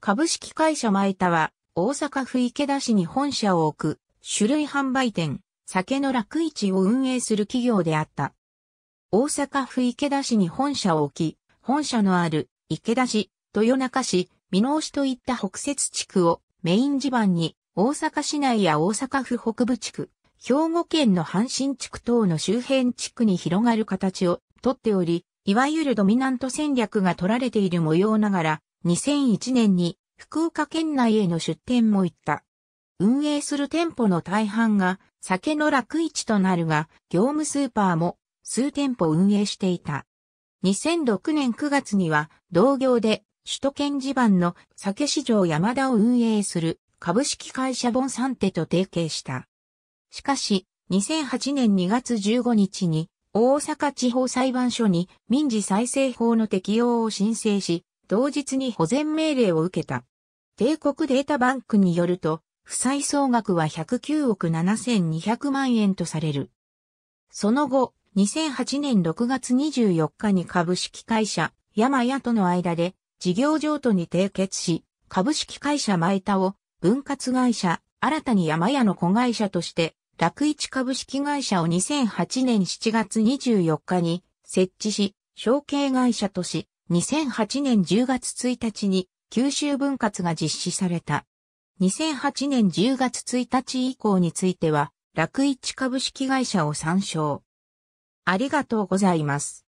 株式会社前田は、大阪府池田市に本社を置く、種類販売店、酒の楽市を運営する企業であった。大阪府池田市に本社を置き、本社のある池田市、豊中市、美濃市といった北節地区をメイン地盤に、大阪市内や大阪府北部地区、兵庫県の阪神地区等の周辺地区に広がる形をとっており、いわゆるドミナント戦略が取られている模様ながら、2001年に福岡県内への出店も行った。運営する店舗の大半が酒の楽市となるが、業務スーパーも数店舗運営していた。2006年9月には同業で首都圏地盤の酒市場山田を運営する株式会社ボンサンテと提携した。しかし、2008年2月15日に大阪地方裁判所に民事再生法の適用を申請し、同日に保全命令を受けた。帝国データバンクによると、負債総額は109億7200万円とされる。その後、2008年6月24日に株式会社、ヤマヤとの間で、事業譲渡に締結し、株式会社マイタを、分割会社、新たにヤマヤの子会社として、楽一株式会社を2008年7月24日に設置し、承継会社とし、2008年10月1日に九州分割が実施された。2008年10月1日以降については、楽一株式会社を参照。ありがとうございます。